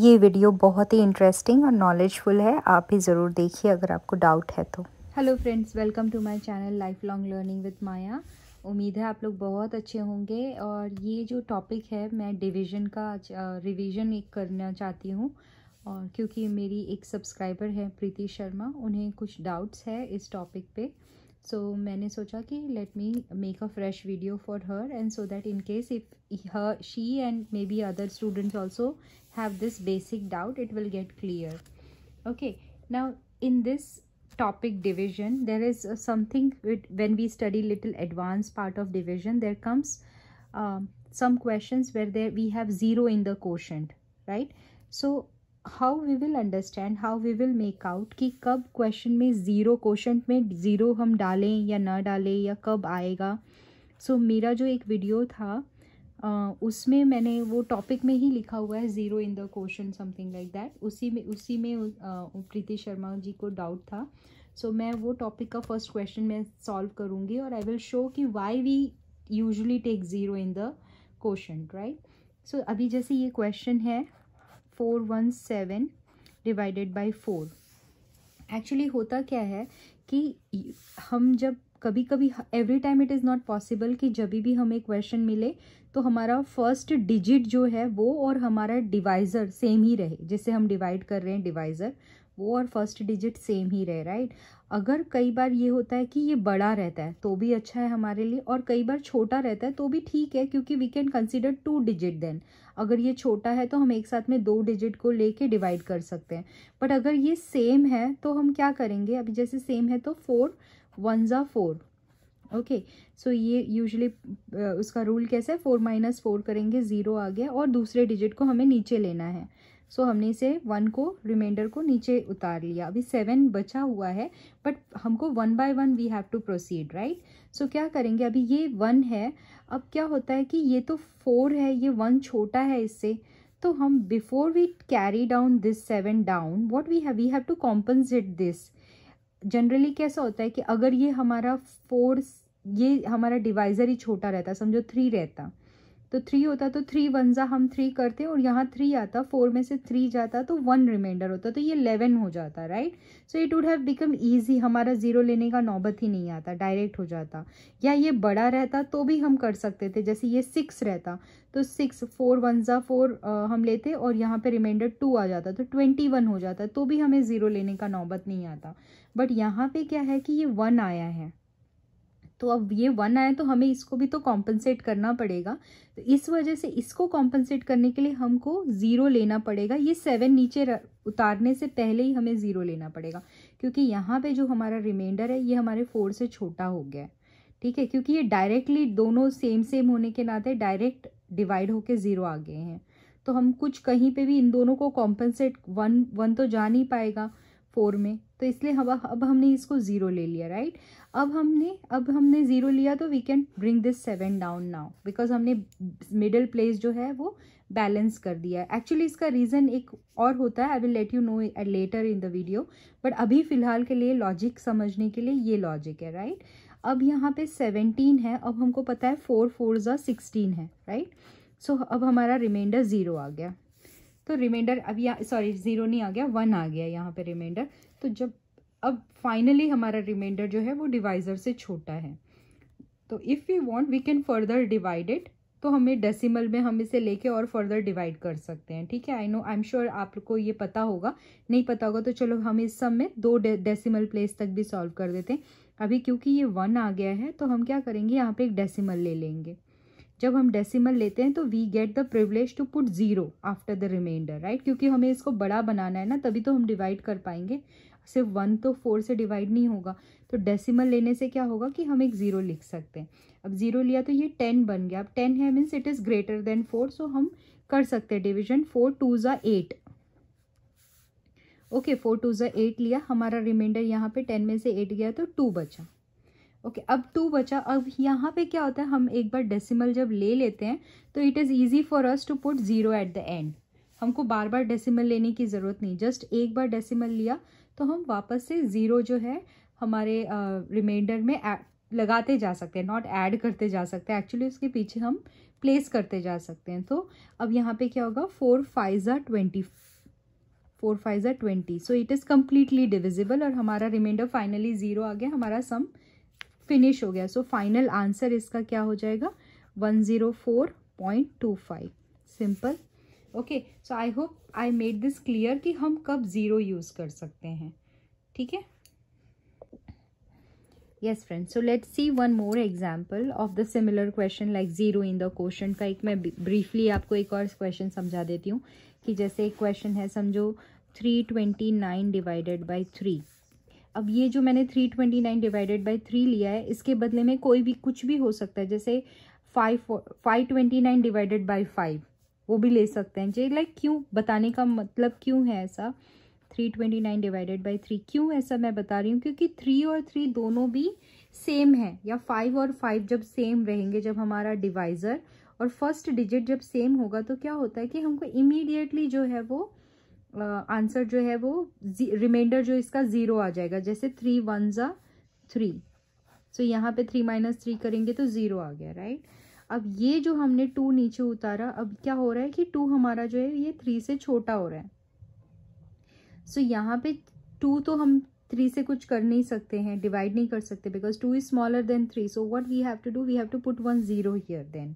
ये वीडियो बहुत ही इंटरेस्टिंग और नॉलेजफुल है आप भी ज़रूर देखिए अगर आपको डाउट है तो hello friends welcome to my channel life long learning with Maya उम्मीद है आप लोग बहुत अच्छे होंगे और ये जो टॉपिक है मैं डिवीज़न का रिवीजन एक करना चाहती हूँ और क्योंकि मेरी एक सब्सक्राइबर है प्रीति शर्मा उन्हें कुछ डाउट्स है इस टॉपिक पर so मैंने सोचा कि let me make a fresh video for her and so that in case if her she and maybe other students also have this basic doubt it will get clear okay now in this topic division there is uh, something with, when we study little advanced part of division there comes um, some questions where there we have zero in the quotient right so how we will understand how we will make out कि कब question में zero question में zero हम डालें या ना डालें या कब आएगा सो so, मेरा जो एक वीडियो था उसमें मैंने वो टॉपिक में ही लिखा हुआ है zero in the question something like that उसी में उसी में प्रीति शर्मा जी को डाउट था सो so, मैं वो टॉपिक का फर्स्ट क्वेश्चन मैं सॉल्व करूँगी और आई विल शो कि why we usually take zero in the question right so अभी जैसे ये क्वेश्चन है four one seven divided by four actually होता क्या है कि हम जब कभी कभी every time it is not possible कि जब भी हमें क्वेश्चन मिले तो हमारा फर्स्ट डिजिट जो है वो और हमारा डिवाइज़र सेम ही रहे जिससे हम डिवाइड कर रहे हैं डिवाइज़र वो और फर्स्ट डिजिट सेम ही रहे राइट अगर कई बार ये होता है कि ये बड़ा रहता है तो भी अच्छा है हमारे लिए और कई बार छोटा रहता है तो भी ठीक है क्योंकि we can consider two digit then अगर ये छोटा है तो हम एक साथ में दो डिजिट को लेके डिवाइड कर सकते हैं बट अगर ये सेम है तो हम क्या करेंगे अभी जैसे सेम है तो फोर वन ज़ा फोर ओके सो ये यूजली उसका रूल कैसा है फोर माइनस फोर करेंगे ज़ीरो आ गया और दूसरे डिजिट को हमें नीचे लेना है सो हमने इसे वन को रिमाइंडर को नीचे उतार लिया अभी सेवन बचा हुआ है बट हमको one by one we have to proceed right so क्या करेंगे अभी ये वन है अब क्या होता है कि ये तो फोर है ये वन छोटा है इससे तो हम before we carry down this seven down what we have we have to compensate this generally कैसा होता है कि अगर ये हमारा फोर ये हमारा डिवाइज़र ही छोटा रहता समझो थ्री रहता तो थ्री होता तो थ्री वन ज़ा हम थ्री करते और यहाँ थ्री आता फोर में से थ्री जाता तो वन रिमाइंडर होता तो ये इलेवन हो जाता right so it would have become easy हमारा ज़ीरो लेने का नौबत ही नहीं आता डायरेक्ट हो जाता या ये बड़ा रहता तो भी हम कर सकते थे जैसे ये सिक्स रहता तो सिक्स फोर वन ज़ा फोर हम लेते और यहाँ पे रिमाइंडर टू आ जाता तो ट्वेंटी वन हो जाता तो भी हमें ज़ीरो लेने का नौबत नहीं आता बट यहाँ पे क्या है कि ये वन आया है तो अब ये वन आए तो हमें इसको भी तो कॉम्पनसेट करना पड़ेगा तो इस वजह से इसको कॉम्पनसेट करने के लिए हमको ज़ीरो लेना पड़ेगा ये सेवन नीचे उतारने से पहले ही हमें ज़ीरो लेना पड़ेगा क्योंकि यहाँ पे जो हमारा रिमाइंडर है ये हमारे फोर से छोटा हो गया है ठीक है क्योंकि ये डायरेक्टली दोनों सेम सेम होने के नाते डायरेक्ट डिवाइड होके ज़ीरो आ गए हैं तो हम कुछ कहीं पे भी इन दोनों को कॉम्पनसेट वन वन तो जा नहीं पाएगा फोर में तो इसलिए हम अब हमने इसको ज़ीरो ले लिया राइट अब हमने अब हमने ज़ीरो लिया तो we can bring this seven down now because हमने मिडल प्लेस जो है वो बैलेंस कर दिया है एक्चुअली इसका रीज़न एक और होता है I will let you know later in the video but अभी फ़िलहाल के लिए लॉजिक समझने के लिए ये लॉजिक है राइट अब यहाँ पे सेवनटीन है अब हमको पता है फोर फोर ज़ा सिक्सटीन है राइट सो so, अब हमारा रिमाइंडर ज़ीरो आ गया तो रिमाइंडर अब यहाँ सॉरी ज़ीरो नहीं आ गया वन आ गया यहाँ पे रिमाइंडर तो जब अब फाइनली हमारा रिमाइंडर जो है वो डिवाइज़र से छोटा है तो if you want we can further divide it तो हमें डेसिमल में हम इसे लेके और फर्दर डिवाइड कर सकते हैं ठीक है I know I am sure आपको ये पता होगा नहीं पता होगा तो चलो हम इस सब में दो डेसिमल प्लेस तक भी सॉल्व कर देते हैं अभी क्योंकि ये वन आ गया है तो हम क्या करेंगे यहाँ पे एक डेसिमल ले लेंगे जब हम डेसिमल लेते हैं तो we get the privilege to put zero after the reminder right क्योंकि हमें इसको बड़ा बनाना है ना तभी तो हम डिवाइड कर पाएंगे सिर्फ वन तो फोर से डिवाइड नहीं होगा तो डेसिमल लेने से क्या होगा कि हम एक ज़ीरो लिख सकते हैं अब ज़ीरो लिया तो ये टेन बन गया अब टेन है means it is greater than four so हम कर सकते हैं डिविजन फोर टू ज़ा एट ओके फोर टू ज़ा एट लिया हमारा रिमाइंडर यहाँ पे टेन में से एट गया तो टू बचा ओके okay, अब टू बचा अब यहाँ पे क्या होता है हम एक बार डेसिमल जब ले लेते हैं तो it is easy for us to put zero at the end हमको बार बार डेसिमल लेने की ज़रूरत नहीं जस्ट एक बार डेसिमल लिया तो हम वापस से ज़ीरो जो है हमारे रिमाइंडर में लगाते जा सकते हैं नॉट ऐड करते जा सकते हैं एक्चुअली उसके पीछे हम प्लेस करते जा सकते हैं तो अब यहाँ पे क्या होगा four five twenty four five twenty so it is completely divisible और हमारा रिमाइंडर फाइनली ज़ीरो आ गया हमारा सम फिनिश हो गया सो फाइनल आंसर इसका क्या हो जाएगा one zero four point two five simple okay so I hope I made this clear कि हम कब ज़ीरो यूज़ कर सकते हैं ठीक है yes friend so let see one more example of the similar question like zero in the question का एक मैं ब्रीफली आपको एक और क्वेश्चन समझा देती हूँ कि जैसे एक क्वेश्चन है समझो three twenty nine divided by three अब ये जो मैंने three twenty nine divided by three लिया है इसके बदले में कोई भी कुछ भी हो सकता है जैसे five five twenty nine divided by five वो भी ले सकते हैं जी लाइक क्यों बताने का मतलब क्यों है ऐसा three twenty nine divided by three क्यों ऐसा मैं बता रही हूँ क्योंकि थ्री और थ्री दोनों भी सेम है या फाइव और फाइव जब सेम रहेंगे जब हमारा डिवाइज़र और फर्स्ट डिजिट जब सेम होगा तो क्या होता है कि हमको इमीडिएटली जो है वो आंसर uh, जो है वो रिमाइंडर जो इसका ज़ीरो आ जाएगा जैसे थ्री वन ज़ा थ्री सो यहाँ पे थ्री माइनस थ्री करेंगे तो ज़ीरो आ गया राइट right? अब ये जो हमने टू नीचे उतारा अब क्या हो रहा है कि टू हमारा जो है ये थ्री से छोटा हो रहा है सो so, यहाँ पे टू तो हम थ्री से कुछ कर नहीं सकते हैं डिवाइड नहीं कर सकते because two is smaller than three so what we have to do we have to put one zero here then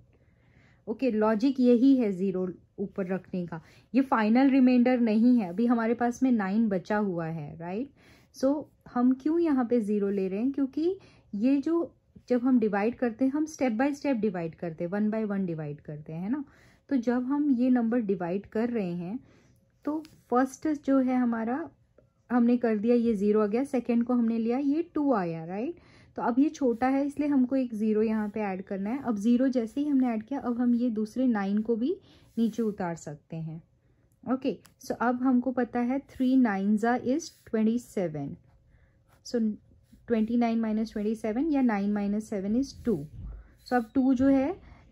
okay logic यही है ज़ीरो ऊपर रखने का ये फाइनल रिमाइंडर नहीं है अभी हमारे पास में नाइन बचा हुआ है राइट right? सो so, हम क्यों यहाँ पे ज़ीरो ले रहे हैं क्योंकि ये जो जब हम डिवाइड करते हैं हम स्टेप बाय स्टेप डिवाइड करते हैं वन बाय वन डिवाइड करते हैं ना तो जब हम ये नंबर डिवाइड कर रहे हैं तो फर्स्ट जो है हमारा हमने कर दिया ये ज़ीरो आ गया सेकेंड को हमने लिया ये टू आया राइट तो अब ये छोटा है इसलिए हमको एक ज़ीरो यहाँ पे ऐड करना है अब ज़ीरो जैसे ही हमने ऐड किया अब हम ये दूसरे नाइन को भी नीचे उतार सकते हैं ओके okay, सो so अब हमको पता है थ्री नाइन ज़ा is twenty seven so twenty nine minus twenty seven या nine minus seven is two so अब टू जो है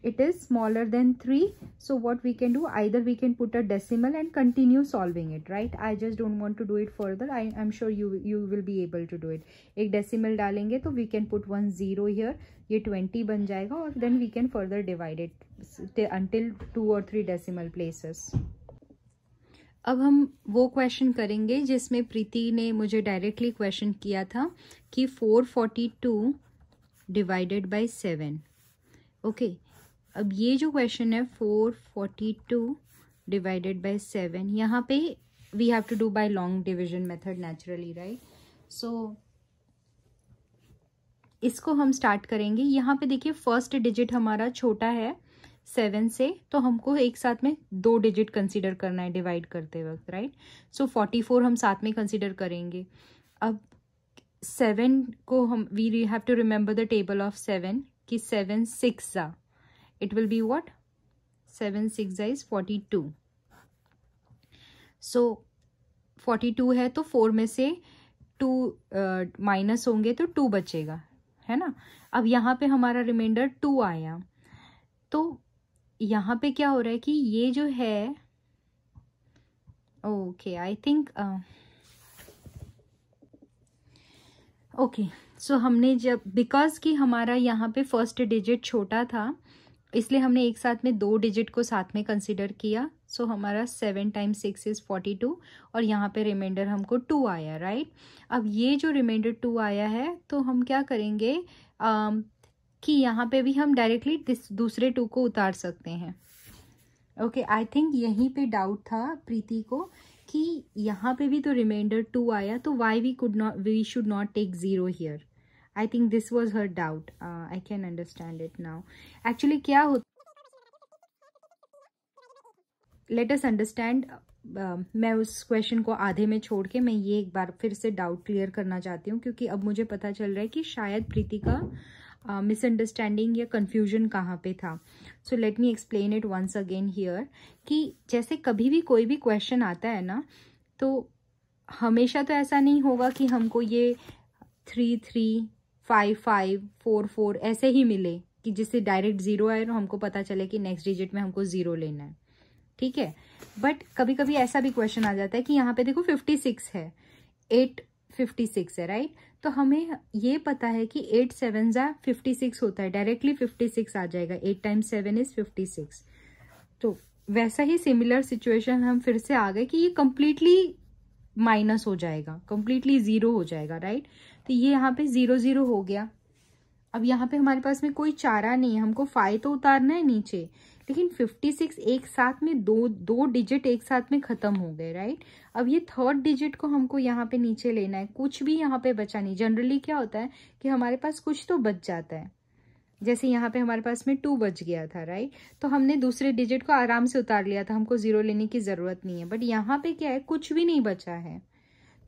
it is smaller than three so what we can do either we can put a decimal and continue solving it right I just don't want to do it further I I am sure you you will be able to do it एक decimal डालेंगे तो we can put one zero here ये twenty बन जाएगा और then we can further divide it until two और three decimal places अब हम वो क्वेश्चन करेंगे जिसमें प्रीति ने मुझे डायरेक्टली क्वेश्चन किया था कि 442 डिवाइडेड बाय सेवन ओके अब ये जो क्वेश्चन है 442 डिवाइडेड बाय सेवन यहाँ पे we have to do by long division method naturally right so इसको हम स्टार्ट करेंगे यहाँ पे देखिए फर्स्ट डिजिट हमारा छोटा है सेवन से तो हमको एक साथ में दो डिजिट कंसीडर करना है डिवाइड करते वक्त राइट सो फोर्टी फोर हम साथ में कंसीडर करेंगे अब सेवन को हम we have to remember the table of seven कि सेवन सिक्स ज़ा it will be what seven six ज़ा is forty two so forty two है तो फोर में से टू माइनस uh, होंगे तो टू बचेगा है ना अब यहाँ पे हमारा रिमाइंडर टू आया तो यहाँ पे क्या हो रहा है कि ये जो है okay I think okay so हमने जब बिकॉज कि हमारा यहाँ पे फर्स्ट डिजिट छोटा था इसलिए हमने एक साथ में दो डिजिट को साथ में कंसिडर किया सो so हमारा seven time six is forty two और यहाँ पे रिमाइंडर हमको टू आया राइट अब ये जो रिमाइंडर टू आया है तो हम क्या करेंगे um, कि यहाँ पे भी हम डायरेक्टली दूसरे टू को उतार सकते हैं ओके आई थिंक यहीं पे डाउट था प्रीति को कि यहाँ पे भी तो रिमाइंडर टू आया तो why we could not we should not take zero here I think this was her doubt I can understand it now actually क्या होता लेट अस अंडरस्टैंड मैं उस क्वेश्चन को आधे में छोड़ के मैं ये एक बार फिर से डाउट क्लियर करना चाहती हूँ क्योंकि अब मुझे पता चल रहा है कि शायद प्रीति का मिसअंडरस्टैंडिंग uh, या कन्फ्यूजन कहाँ पे था so let me explain it once again here कि जैसे कभी भी कोई भी क्वेश्चन आता है ना तो हमेशा तो ऐसा नहीं होगा कि हमको ये three three five five four four ऐसे ही मिले कि जिससे डायरेक्ट ज़ीरो आए और हमको पता चले कि नेक्स्ट डिजिट में हमको ज़ीरो लेना है ठीक है बट कभी कभी ऐसा भी क्वेश्चन आ जाता है कि यहाँ पे देखो फिफ्टी सिक्स है एट फिफ्टी सिक्स है राइट तो हमें ये पता है कि एट सेवन ज़ा फिफ्टी सिक्स होता है डायरेक्टली फिफ्टी सिक्स आ जाएगा eight times seven is fifty six तो वैसा ही सिमिलर सिचुएशन हम फिर से आ गए कि ये कम्प्लीटली माइनस हो जाएगा कम्प्लीटली ज़ीरो हो जाएगा राइट तो ये यहाँ पे ज़ीरो ज़ीरो हो गया अब यहाँ पे हमारे पास में कोई चारा नहीं है हमको फाइव तो उतारना है नीचे लेकिन 56 एक साथ में दो दो डिजिट एक साथ में ख़त्म हो गए राइट अब ये थर्ड डिजिट को हमको यहाँ पे नीचे लेना है कुछ भी यहाँ पे बचा नहीं जनरली क्या होता है कि हमारे पास कुछ तो बच जाता है जैसे यहाँ पे हमारे पास में टू बच गया था राइट तो हमने दूसरे डिजिट को आराम से उतार लिया था हमको ज़ीरो लेने की ज़रूरत नहीं है बट यहाँ पे क्या है कुछ भी नहीं बचा है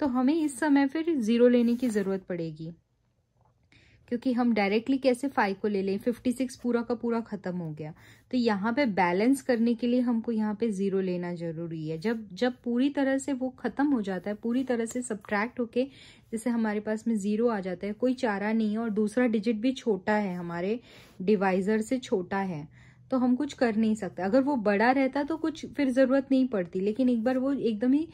तो हमें इस समय फिर ज़ीरो लेने की ज़रूरत पड़ेगी क्योंकि हम डायरेक्टली कैसे फाइव को ले लें फिफ्टी सिक्स पूरा का पूरा खत्म हो गया तो यहाँ पे बैलेंस करने के लिए हमको यहाँ पे जीरो लेना जरूरी है जब जब पूरी तरह से वो खत्म हो जाता है पूरी तरह से सब्ट्रैक्ट होके जैसे हमारे पास में जीरो आ जाता है कोई चारा नहीं है और दूसरा डिजिट भी छोटा है हमारे डिवाइजर से छोटा है तो हम कुछ कर नहीं सकते अगर वो बड़ा रहता तो कुछ फिर ज़रूरत नहीं पड़ती लेकिन एक बार वो एकदम ही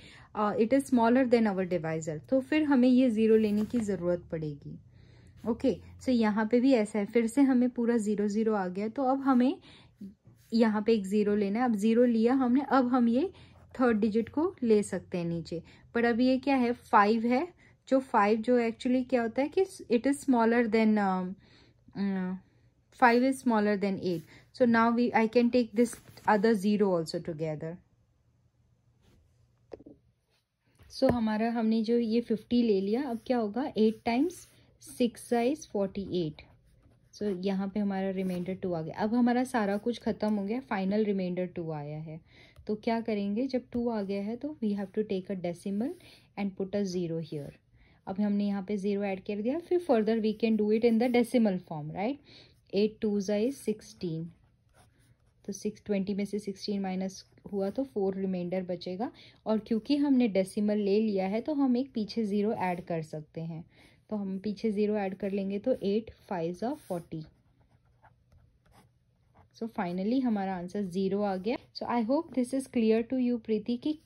it is smaller than our divisor तो फिर हमें ये ज़ीरो लेने की ज़रूरत पड़ेगी ओके सो यहाँ पे भी ऐसा है फिर से हमें पूरा ज़ीरो ज़ीरो आ गया तो अब हमें यहाँ पे एक ज़ीरो लेना है अब ज़ीरो लिया हमने अब हम ये थर्ड डिजिट को ले सकते हैं नीचे पर अब ये क्या है फाइव है जो फाइव जो एक्चुअली क्या होता है कि it is smaller than five is smaller than eight so now we I can take this other zero also together so हमारा हमने जो ये फिफ्टी ले लिया अब क्या होगा eight times six size forty eight so यहाँ पे हमारा रिमाइंडर टू आ गया अब हमारा सारा कुछ ख़त्म हो गया फाइनल रिमाइंडर टू आया है तो क्या करेंगे जब टू आ गया है तो we have to take a decimal and put a zero here अब हमने यहाँ पे ज़ीरो ऐड कर दिया फिर further we can do it in the decimal form right eight two ज़ाइज सिक्सटीन तो सिक्स ट्वेंटी में से सिक्सटीन माइनस हुआ तो फोर रिमाइंडर बचेगा और क्योंकि हमने डेसिमल ले लिया है तो हम एक पीछे ज़ीरो ऐड कर सकते हैं तो हम पीछे ज़ीरो ऐड कर लेंगे तो एट फाइव ज़ा फोर्टी सो फाइनली हमारा आंसर ज़ीरो आ गया सो I hope this is clear to you Preeti कि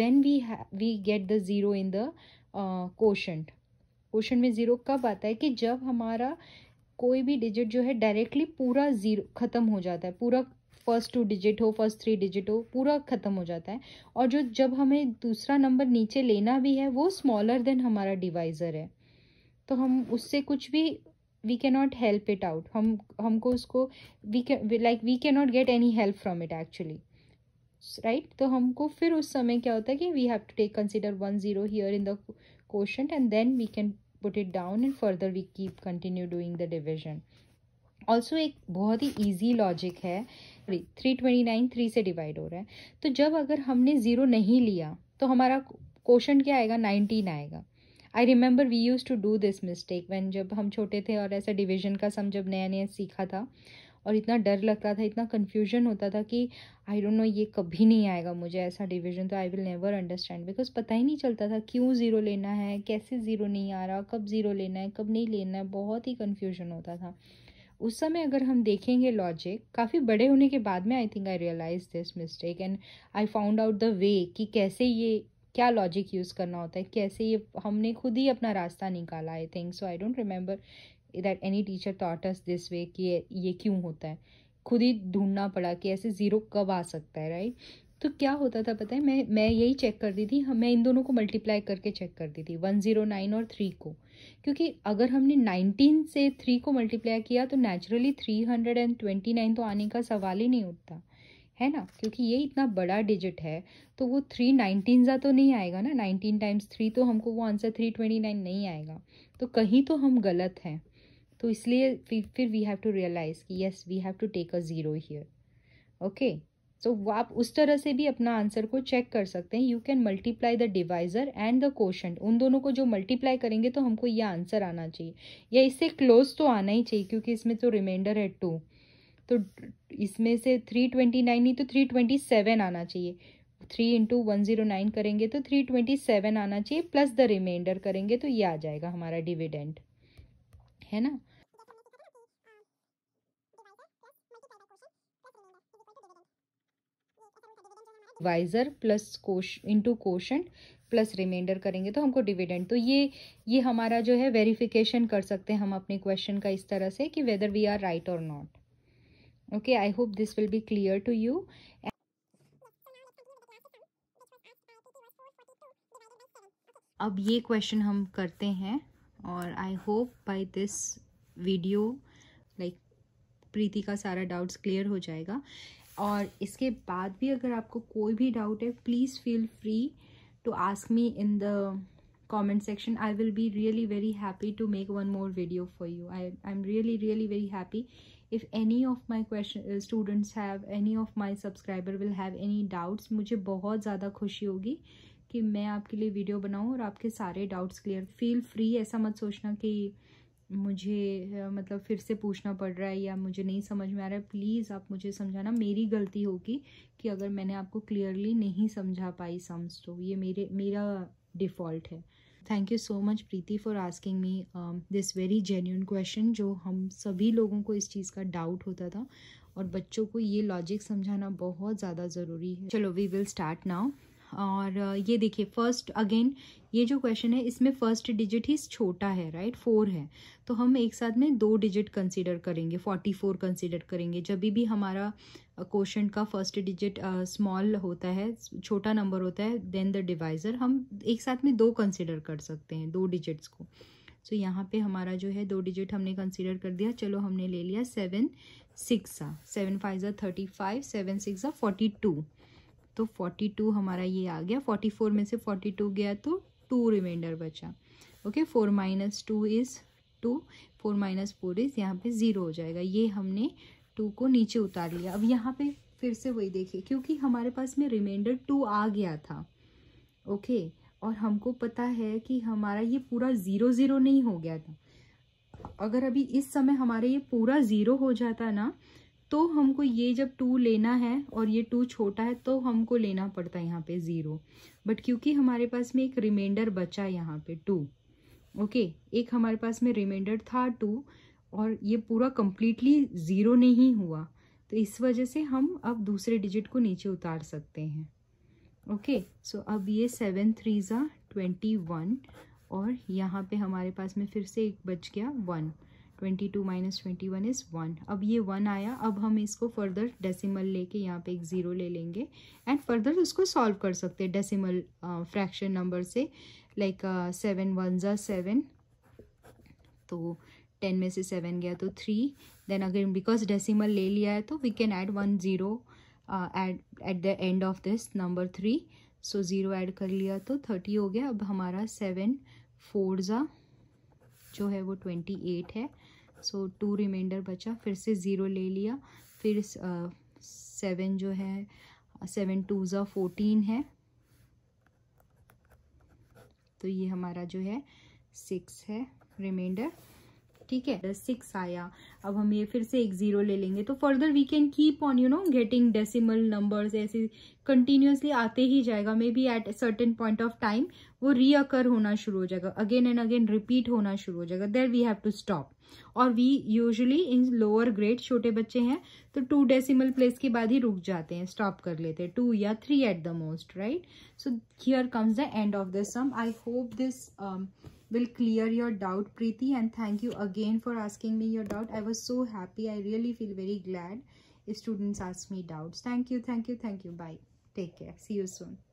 when we we get the zero in the question question में ज़ीरो कब आता है कि जब हमारा कोई भी डिजिट जो है डायरेक्टली पूरा ज़ीरो ख़त्म हो जाता है पूरा फर्स्ट टू डिजिट हो फर्स्ट थ्री डिजिट हो पूरा ख़त्म हो जाता है और जो जब हमें दूसरा नंबर नीचे लेना भी है वो स्मॉलर देन हमारा डिवाइज़र है तो हम उससे कुछ भी we can not help it out हम हमको उसको we like we can not get any help from it actually right तो हमको फिर उस समय क्या होता है कि we have to take consider one zero here in the question and then we can put it down and further we keep continue doing the division also एक बहुत ही ईजी लॉजिक है थ्री ट्वेंटी नाइन थ्री से divide हो रहा है तो जब अगर हमने ज़ीरो नहीं लिया तो हमारा क्वेश्चन क्या आएगा नाइनटीन आएगा I remember we use to do this mistake when जब हम छोटे थे और ऐसा डिविज़न का सम जब नया नया सीखा था और इतना डर लगता था इतना कन्फ्यूजन होता था कि आई डोंट नो ये कभी नहीं आएगा मुझे ऐसा डिवीजन तो I will never understand because पता ही नहीं चलता था क्यों ज़ीरो लेना है कैसे ज़ीरो नहीं आ रहा कब ज़ीरो लेना है कब नहीं लेना है बहुत ही कन्फ्यूजन होता था उस समय अगर हम देखेंगे लॉजिक काफ़ी बड़े होने के बाद में I think I realise this mistake and I found out the way कि कैसे ये क्या लॉजिक यूज़ करना होता है कैसे ये हमने खुद ही अपना रास्ता निकाला I think so I don't remember that any teacher taught us this way कि ये, ये क्यों होता है खुद ही ढूंढना पड़ा कि ऐसे ज़ीरो कब आ सकता है राइट तो क्या होता था पता है मैं मैं यही चेक करती थी मैं इन दोनों को मल्टीप्लाई करके चेक करती थी वन ज़ीरो नाइन और थ्री को क्योंकि अगर हमने नाइनटीन से थ्री को मल्टीप्लाई किया तो naturally three hundred and twenty nine तो आने का सवाल ही नहीं उठता है ना क्योंकि ये इतना बड़ा डिजिट है तो वो थ्री नाइनटीन ज़ा तो नहीं आएगा ना नाइनटीन टाइम्स थ्री तो हमको वो आंसर थ्री ट्वेंटी नाइन नहीं आएगा तो कहीं तो हम गलत हैं तो इसलिए फिर वी हैव टू रियलाइज़ कि yes we have to take a zero here okay so आप उस तरह से भी अपना आंसर को चेक कर सकते हैं you can multiply the divisor and the question उन दोनों को जो मल्टीप्लाई करेंगे तो हमको ये आंसर आना चाहिए या इससे क्लोज तो आना ही चाहिए क्योंकि इसमें तो रिमाइंडर है टू तो इसमें से थ्री ट्वेंटी नाइन नहीं तो थ्री ट्वेंटी सेवन आना चाहिए three into one zero nine करेंगे तो थ्री ट्वेंटी सेवन आना चाहिए प्लस द रिमाइंडर करेंगे तो ये आ जाएगा हमारा डिविडेंड है ना वाइजर प्लस कोश इंटू कोशन प्लस रिमाइंडर करेंगे तो हमको डिविडेंड तो ये ये हमारा जो है वेरिफिकेशन कर सकते हैं हम अपने क्वेश्चन का इस तरह से कि वेदर वी आर राइट और not okay I hope this will be clear to you अब ये क्वेश्चन हम करते हैं और I hope by this video like Preeti का सारा डाउट्स क्लियर हो जाएगा और इसके बाद भी अगर आपको कोई भी डाउट है please feel free to ask me in the comment section I will be really very happy to make one more video for you I I am really really very happy if any of my question students have any of my subscriber will have any doubts मुझे बहुत ज़्यादा खुशी होगी कि मैं आपके लिए video बनाऊँ और आपके सारे डाउट्स क्लियर फील फ्री ऐसा मत सोचना कि मुझे मतलब फिर से पूछना पड़ रहा है या मुझे नहीं समझ में आ रहा है प्लीज़ आप मुझे समझाना मेरी गलती होगी कि अगर मैंने आपको क्लियरली नहीं समझा पाई सम्स तो ये मेरे मेरा डिफ़ॉल्ट है thank you so much Preeti for asking me this very genuine question जो हम सभी लोगों को इस चीज़ का डाउट होता था और बच्चों को ये लॉजिक समझाना बहुत ज़्यादा ज़रूरी है चलो वी विल स्टार्ट नाउ और ये देखिए फर्स्ट अगेन ये जो क्वेश्चन है इसमें फर्स्ट डिजिट ही छोटा है राइट फोर है तो हम एक साथ में दो डिजिट कंसीडर करेंगे फोर्टी फोर कंसिडर करेंगे जब भी हमारा क्वेश्चन का फर्स्ट डिजिट स्मॉल होता है छोटा नंबर होता है देन द डिवाइज़र हम एक साथ में दो कंसिडर कर सकते हैं दो डिजिट्स को सो so, यहाँ पे हमारा जो है दो डिजिट हमने कंसिडर कर दिया चलो हमने ले लिया सेवन सिक्स सेवन फाइव ज़ा थर्टी फाइव सेवन सिक्स ज़ा फोर्टी टू तो फोर्टी टू हमारा ये आ गया फोर्टी फोर में से फोर्टी टू गया तो टू रिमाइंडर बचा okay four minus two is two four minus four is यहाँ पे ज़ीरो हो जाएगा ये हमने टू को नीचे उतार लिया अब यहाँ पे फिर से वही देखिए क्योंकि हमारे पास में रिमाइंडर टू आ गया था ओके और हमको पता है कि हमारा ये पूरा ज़ीरो ज़ीरो नहीं हो गया था अगर अभी इस समय हमारे ये पूरा ज़ीरो हो जाता ना तो हमको ये जब टू लेना है और ये टू छोटा है तो हमको लेना पड़ता है यहाँ पे ज़ीरो बट क्योंकि हमारे पास में एक रिमाइंडर बचा यहाँ पे टू ओके एक हमारे पास में रिमाइंडर था टू और ये पूरा कम्प्लीटली ज़ीरो नहीं हुआ तो इस वजह से हम अब दूसरे डिजिट को नीचे उतार सकते हैं ओके सो अब ये सेवन थ्री ज़ा ट्वेंटी वन और यहाँ पे हमारे पास में फिर से एक बच गया one twenty two minus twenty one is one अब ये वन आया अब हम इसको फर्दर डेसिमल लेके यहाँ पे एक ज़ीरो ले लेंगे एंड फर्दर उसको सॉल्व कर सकते हैं डेसिमल फ्रैक्शन नंबर से लाइक सेवन वन ज़ा सेवन तो टेन में से सेवन गया तो थ्री देन अगर बिकॉज डेसिमल ले लिया है तो we can add one zero at at the end of this number three so zero add कर लिया तो थर्टी हो गया अब हमारा सेवन फोर ज़ा जो है वो ट्वेंटी एट है सो टू रिमाइंडर बचा फिर से ज़ीरो ले लिया फिर सेवन uh, जो है सेवन टू ज़ा फोर्टीन है तो ये हमारा जो है सिक्स है रिमाइंडर ठीक है सिक्स आया अब हम ये फिर से एक जीरो ले लेंगे तो further we can keep on you know getting decimal numbers ऐसे कंटिन्यूसली आते ही जाएगा may be at certain point of time वो रीअकर होना शुरू हो जाएगा अगेन एंड अगेन रिपीट होना शुरू हो जाएगा there we have to stop और we usually in lower grade छोटे बच्चे हैं तो टू डेसिमल प्लेस के बाद ही रुक जाते हैं स्टॉप कर लेते हैं टू या three at the most right so here comes the end of the sum I hope this will clear your doubt Preeti and thank you again for asking me your doubt I was so happy I really feel very glad if students ask me doubts thank you thank you thank you bye take care see you soon